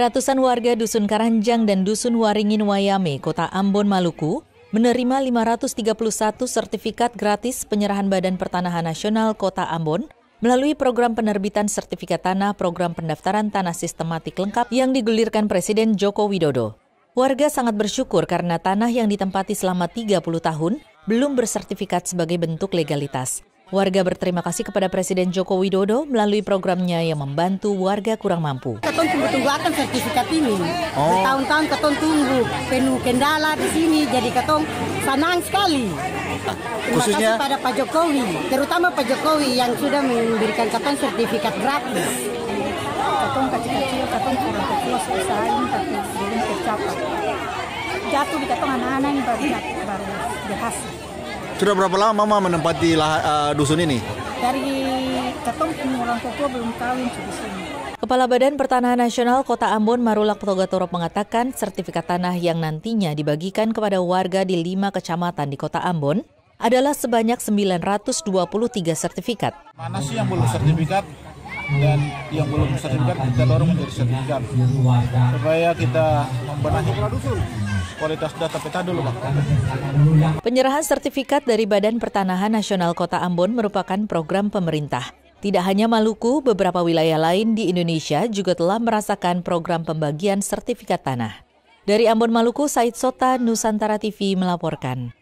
Ratusan warga Dusun Karanjang dan Dusun Waringin Wayame, Kota Ambon, Maluku, menerima 531 sertifikat gratis penyerahan Badan Pertanahan Nasional Kota Ambon melalui program penerbitan sertifikat tanah program pendaftaran tanah sistematik lengkap yang digulirkan Presiden Joko Widodo. Warga sangat bersyukur karena tanah yang ditempati selama 30 tahun belum bersertifikat sebagai bentuk legalitas. Warga berterima kasih kepada Presiden Joko Widodo melalui programnya yang membantu warga kurang mampu. Keton tunggu-tunggu akan sertifikat ini. Oh. Tahun-tahun keton tunggu, penuh kendala di sini, jadi keton senang sekali. Terima Khususnya kasih pada Pak Jokowi, terutama Pak Jokowi yang sudah memberikan keton sertifikat gratis. Keton kecil-kecil, keton kurang-kurang usahain, tapi belum tercapai. Jatuh di keton anak-anak yang baru, baru berhasil. Sudah berapa lama Mama menempati uh, dusun ini? Dari ketemu orang tua belum kawin di sini. Kepala Badan Pertanahan Nasional Kota Ambon Marulak Petogatoro mengatakan sertifikat tanah yang nantinya dibagikan kepada warga di lima kecamatan di Kota Ambon adalah sebanyak 923 sertifikat. Mana sih yang belum sertifikat dan yang belum sertifikat kita dorong menjadi sertifikat supaya kita membenahi dusun kualitas data peta dulu, Pak. Penyerahan sertifikat dari Badan Pertanahan Nasional Kota Ambon merupakan program pemerintah. Tidak hanya Maluku, beberapa wilayah lain di Indonesia juga telah merasakan program pembagian sertifikat tanah. Dari Ambon Maluku, Said Sota, Nusantara TV melaporkan.